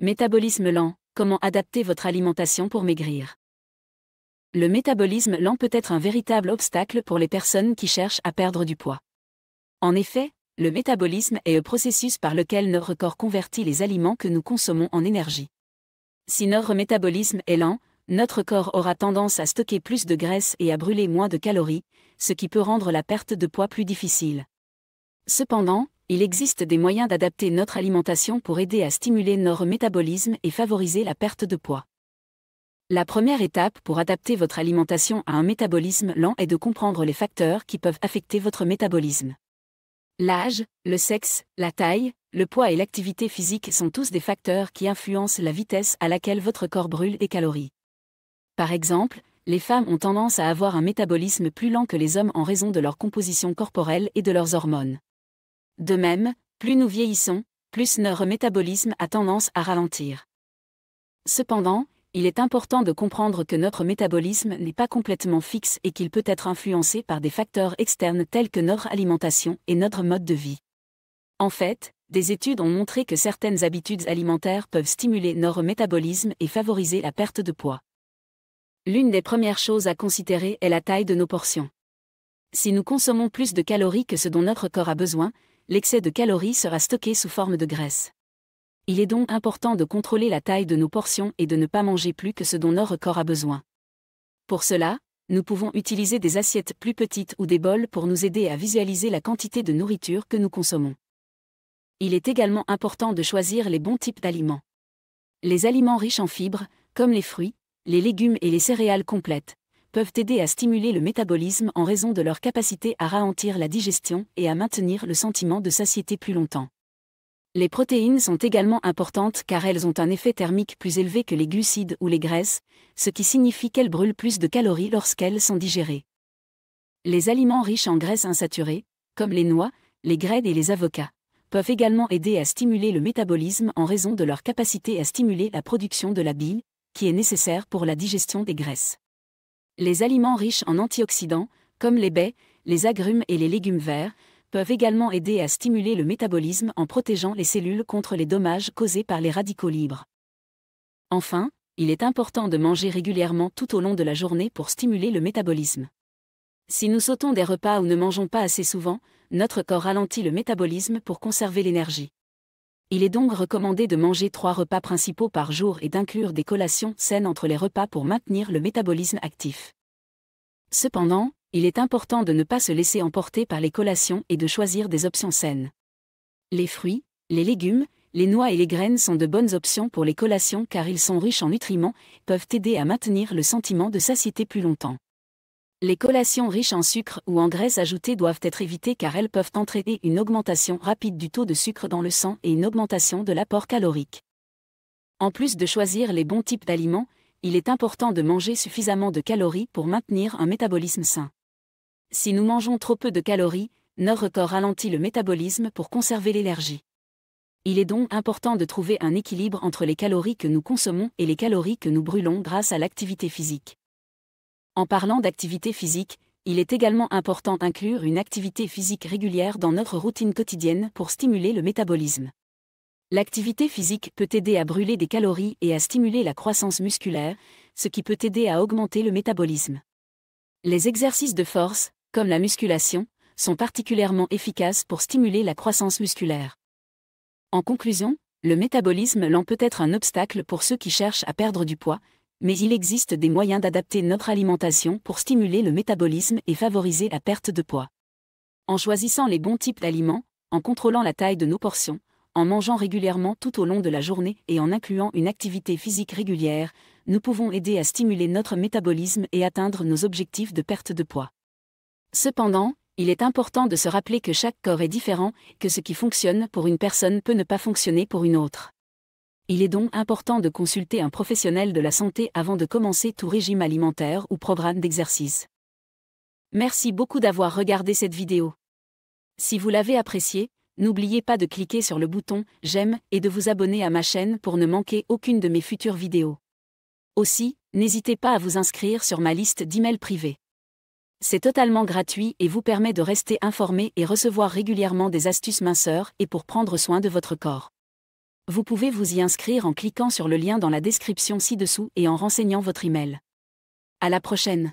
Métabolisme lent, comment adapter votre alimentation pour maigrir Le métabolisme lent peut être un véritable obstacle pour les personnes qui cherchent à perdre du poids. En effet, le métabolisme est le processus par lequel notre corps convertit les aliments que nous consommons en énergie. Si notre métabolisme est lent, notre corps aura tendance à stocker plus de graisse et à brûler moins de calories, ce qui peut rendre la perte de poids plus difficile. Cependant, il existe des moyens d'adapter notre alimentation pour aider à stimuler notre métabolisme et favoriser la perte de poids. La première étape pour adapter votre alimentation à un métabolisme lent est de comprendre les facteurs qui peuvent affecter votre métabolisme. L'âge, le sexe, la taille, le poids et l'activité physique sont tous des facteurs qui influencent la vitesse à laquelle votre corps brûle des calories. Par exemple, les femmes ont tendance à avoir un métabolisme plus lent que les hommes en raison de leur composition corporelle et de leurs hormones. De même, plus nous vieillissons, plus notre métabolisme a tendance à ralentir. Cependant, il est important de comprendre que notre métabolisme n'est pas complètement fixe et qu'il peut être influencé par des facteurs externes tels que notre alimentation et notre mode de vie. En fait, des études ont montré que certaines habitudes alimentaires peuvent stimuler notre métabolisme et favoriser la perte de poids. L'une des premières choses à considérer est la taille de nos portions. Si nous consommons plus de calories que ce dont notre corps a besoin, l'excès de calories sera stocké sous forme de graisse. Il est donc important de contrôler la taille de nos portions et de ne pas manger plus que ce dont notre corps a besoin. Pour cela, nous pouvons utiliser des assiettes plus petites ou des bols pour nous aider à visualiser la quantité de nourriture que nous consommons. Il est également important de choisir les bons types d'aliments. Les aliments riches en fibres, comme les fruits, les légumes et les céréales complètes, peuvent aider à stimuler le métabolisme en raison de leur capacité à ralentir la digestion et à maintenir le sentiment de satiété plus longtemps. Les protéines sont également importantes car elles ont un effet thermique plus élevé que les glucides ou les graisses, ce qui signifie qu'elles brûlent plus de calories lorsqu'elles sont digérées. Les aliments riches en graisses insaturées, comme les noix, les graines et les avocats, peuvent également aider à stimuler le métabolisme en raison de leur capacité à stimuler la production de la bile, qui est nécessaire pour la digestion des graisses. Les aliments riches en antioxydants, comme les baies, les agrumes et les légumes verts, peuvent également aider à stimuler le métabolisme en protégeant les cellules contre les dommages causés par les radicaux libres. Enfin, il est important de manger régulièrement tout au long de la journée pour stimuler le métabolisme. Si nous sautons des repas ou ne mangeons pas assez souvent, notre corps ralentit le métabolisme pour conserver l'énergie. Il est donc recommandé de manger trois repas principaux par jour et d'inclure des collations saines entre les repas pour maintenir le métabolisme actif. Cependant, il est important de ne pas se laisser emporter par les collations et de choisir des options saines. Les fruits, les légumes, les noix et les graines sont de bonnes options pour les collations car ils sont riches en nutriments, peuvent aider à maintenir le sentiment de satiété plus longtemps. Les collations riches en sucre ou en graisse ajoutée doivent être évitées car elles peuvent entraîner une augmentation rapide du taux de sucre dans le sang et une augmentation de l'apport calorique. En plus de choisir les bons types d'aliments, il est important de manger suffisamment de calories pour maintenir un métabolisme sain. Si nous mangeons trop peu de calories, notre corps ralentit le métabolisme pour conserver l'énergie. Il est donc important de trouver un équilibre entre les calories que nous consommons et les calories que nous brûlons grâce à l'activité physique. En parlant d'activité physique, il est également important d'inclure une activité physique régulière dans notre routine quotidienne pour stimuler le métabolisme. L'activité physique peut aider à brûler des calories et à stimuler la croissance musculaire, ce qui peut aider à augmenter le métabolisme. Les exercices de force, comme la musculation, sont particulièrement efficaces pour stimuler la croissance musculaire. En conclusion, le métabolisme l'en peut être un obstacle pour ceux qui cherchent à perdre du poids, mais il existe des moyens d'adapter notre alimentation pour stimuler le métabolisme et favoriser la perte de poids. En choisissant les bons types d'aliments, en contrôlant la taille de nos portions, en mangeant régulièrement tout au long de la journée et en incluant une activité physique régulière, nous pouvons aider à stimuler notre métabolisme et atteindre nos objectifs de perte de poids. Cependant, il est important de se rappeler que chaque corps est différent, que ce qui fonctionne pour une personne peut ne pas fonctionner pour une autre. Il est donc important de consulter un professionnel de la santé avant de commencer tout régime alimentaire ou programme d'exercice. Merci beaucoup d'avoir regardé cette vidéo. Si vous l'avez appréciée, n'oubliez pas de cliquer sur le bouton J'aime et de vous abonner à ma chaîne pour ne manquer aucune de mes futures vidéos. Aussi, n'hésitez pas à vous inscrire sur ma liste d'emails privés. C'est totalement gratuit et vous permet de rester informé et recevoir régulièrement des astuces minceurs et pour prendre soin de votre corps vous pouvez vous y inscrire en cliquant sur le lien dans la description ci-dessous et en renseignant votre email. À la prochaine!